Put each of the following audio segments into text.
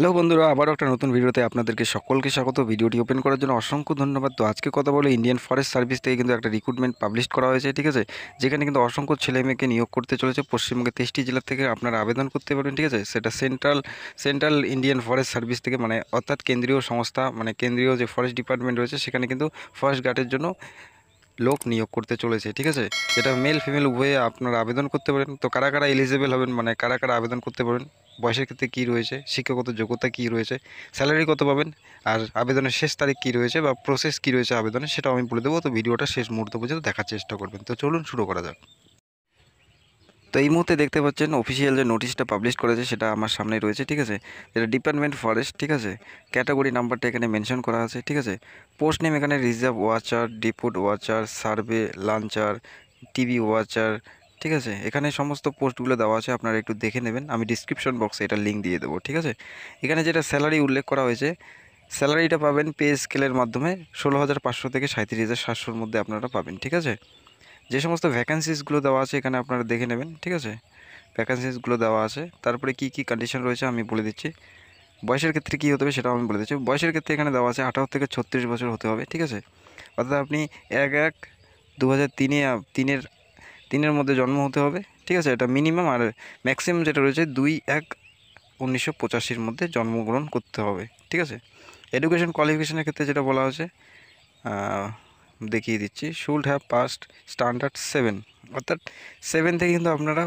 hello বন্ধুরা আবারও একটা নতুন ভিডিওতে আপনাদেরকে সকলকে স্বাগত ভিডিওটি ওপেন করার জন্য অসংখ্য ধন্যবাদ তো আজকে কথা বলে ইন্ডিয়ান ফরেস্ট সার্ভিস থেকে কিন্তু একটা রিক্রুটমেন্ট পাবলিশ করা হয়েছে ঠিক আছে যেখানে কিন্তু অসংখ্য ছেলে মেয়েকে নিয়োগ করতে চলেছে পশ্চিমবঙ্গের তেইশটি জেলা থেকে আপনারা আবেদন করতে পারবেন ঠিক আছে সেটা central central Indian forest service থেকে মানে অর্থাৎ কেন্দ্রীয় সংস্থা মানে কেন্দ্রীয় যে ফরেস্ট ডিপার্টমেন্ট রয়েছে সেখানে কিন্তু ফরেস্ট গার্ডের জন্য লোক নিয়োগ করতে চলেছে ঠিক আছে এটা মেল ফিমেল উভয়ে আপনারা আবেদন করতে পারেন তো কারা কারা এলিজিবেল হবেন মানে কারা কারা আবেদন করতে পারেন বয়সের ক্ষেত্রে কী রয়েছে শিক্ষাগত যোগ্যতা কী রয়েছে স্যালারি কত পাবেন আর আবেদনের শেষ তারিখ কী রয়েছে বা প্রসেস কী রয়েছে আবেদনের সেটাও আমি বলে দেবো তো ভিডিওটা শেষ মুহূর্ত পর্যন্ত দেখার চেষ্টা করবেন তো চলুন শুরু করা যাক তো এই মুহূর্তে দেখতে পাচ্ছেন অফিসিয়াল যে নোটিশটা পাবলিশ করেছে সেটা আমার সামনে রয়েছে ঠিক আছে যেটা ডিপার্টমেন্ট ফরেস্ট ঠিক আছে ক্যাটাগরি নাম্বারটা এখানে মেনশন করা আছে ঠিক আছে পোস্ট নেম এখানে reserve watcher deputy watcher survey launcher TV watcher ঠিক আছে এখানে সমস্ত পোস্টগুলো দেওয়া আছে আপনারা একটু দেখে নেবেন আমি ডিসক্রিপশন বক্সে এটা লিঙ্ক দিয়ে দেবো ঠিক আছে এখানে যেটা স্যালারি উল্লেখ করা হয়েছে স্যালারিটা পাবেন পে স্কেলের মাধ্যমে ষোলো হাজার পাঁচশো থেকে সাঁত্রিশ হাজার সাতশোর মধ্যে আপনারা পাবেন ঠিক আছে যে সমস্ত ভ্যাকান্সিসগুলো দেওয়া আছে এখানে আপনারা দেখে নেবেন ঠিক আছে ভ্যাকান্সিসগুলো দেওয়া আছে তারপরে কি কি কন্ডিশন রয়েছে আমি বলে দিচ্ছি বয়সের ক্ষেত্রে কী হতে হবে সেটাও আমি বলে দিচ্ছি বয়সের ক্ষেত্রে এখানে দেওয়া আছে আঠারো থেকে ছত্রিশ বছর হতে হবে ঠিক আছে অর্থাৎ আপনি এক এক দু হাজার তিনে তিনের তিনের মধ্যে জন্ম হতে হবে ঠিক আছে এটা মিনিমাম আর ম্যাক্সিমাম যেটা রয়েছে দুই এক উনিশশো পঁচাশির মধ্যে জন্মগ্রহণ করতে হবে ঠিক আছে এডুকেশন কোয়ালিফিকেশনের ক্ষেত্রে যেটা বলা হয়েছে দেখিয়ে দিচ্ছি should have passed standard seven অর্থাৎ সেভেন থেকে কিন্তু আপনারা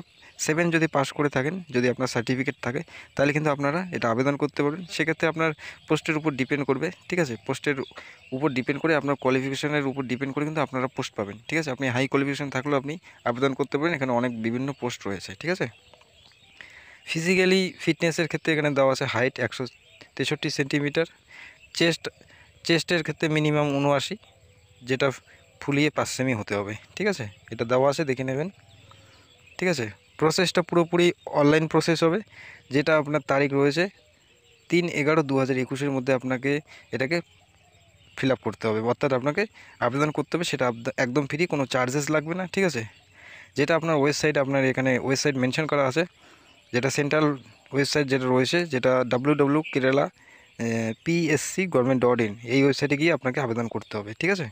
সেভেন যদি পাস করে থাকেন যদি আপনার সার্টিফিকেট থাকে তাহলে কিন্তু আপনারা এটা আবেদন করতে পারবেন সেক্ষেত্রে আপনার পোস্টের উপর ডিপেন্ড করবে ঠিক আছে পোস্টের উপর ডিপেন্ড করে আপনার কোয়ালিফিকেশনের উপর ডিপেন্ড করে কিন্তু আপনারা পোস্ট পাবেন ঠিক আছে আপনি হাই কোয়ালিফিকেশন থাকলেও আপনি আবেদন করতে পারেন এখানে অনেক বিভিন্ন পোস্ট রয়েছে ঠিক আছে ফিজিক্যালি ফিটনেসের ক্ষেত্রে এখানে দেওয়া আছে হাইট একশো তেষট্টি সেন্টিমিটার চেস্ট চেস্টের ক্ষেত্রে মিনিমাম উনআশি যেটা ফুলিয়ে পাঁচ সেমি হতে হবে ঠিক আছে এটা দেওয়া আছে দেখে নেবেন ঠিক আছে প্রসেসটা পুরোপুরি অনলাইন প্রসেস হবে যেটা আপনার তারিখ রয়েছে তিন এগারো দু হাজার একুশের মধ্যে আপনাকে এটাকে ফিল করতে হবে অর্থাৎ আপনাকে আবেদন করতে হবে সেটা একদম ফ্রি কোনো চার্জেস লাগবে না ঠিক আছে যেটা আপনার ওয়েবসাইট আপনার এখানে ওয়েবসাইট মেনশন করা আছে যেটা সেন্ট্রাল ওয়েবসাইট যেটা রয়েছে যেটা W W Kerala PSC government dot in এই ওয়েবসাইটে গিয়ে আপনাকে আবেদন করতে হবে ঠিক আছে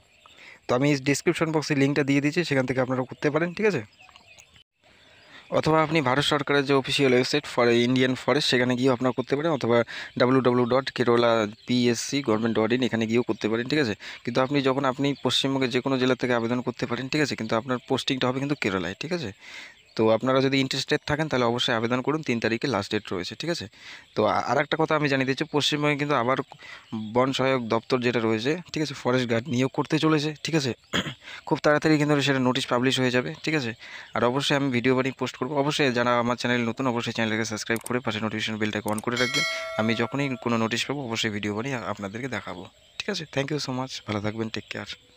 তো আমি ডিসক্রিপশন বক্সে লিঙ্কটা দিয়ে দিচ্ছি সেখান থেকে আপনারা করতে পারেন ঠিক আছে অথবা আপনি ভারত সরকারের যে official website for Indian forest সেখানে গিয়েও আপনারা করতে পারেন অথবা W W dot Kerala PSC government dot in এখানে গিয়েও করতে পারেন ঠিক আছে কিন্তু আপনি যখন আপনি পশ্চিমবঙ্গের যে কোনো জেলা থেকে আবেদন করতে পারেন ঠিক আছে কিন্তু আপনার পোস্টিংটা হবে কিন্তু কেরলায় ঠিক আছে তো আপনারা যদি ইন্টারেস্টেড থাকেন তাহলে অবশ্যই আবেদন করুন তিন তারিখে লাস্ট ডেট রয়েছে ঠিক আছে তো আর একটা কথা আমি জানিয়ে দিচ্ছি পশ্চিমবঙ্গে কিন্তু আবার বন সহায়ক দপ্তর যেটা রয়েছে ঠিক আছে ফরেস্ট গার্ড নিয়োগ করতে চলেছে ঠিক আছে খুব তাড়াতাড়ি কিন্তু সেটা নোটিশ পাবলিশ হয়ে যাবে ঠিক আছে আর অবশ্যই আমি ভিডিও বানিয়ে পোস্ট করবো অবশ্যই যারা আমার চ্যানেল নতুন অবশ্যই চ্যানেলকে সাবস্ক্রাইব করে পাশে নোটিফিকেশন বেলটাকে অন করে রাখবেন আমি যখনই কোনো নোটিশ পাবো অবশ্যই ভিডিও বানিয়ে আপনাদেরকে দেখাবো ঠিক আছে থ্যাংক ইউ সো মাচ ভালো থাকবেন টেক কেয়ার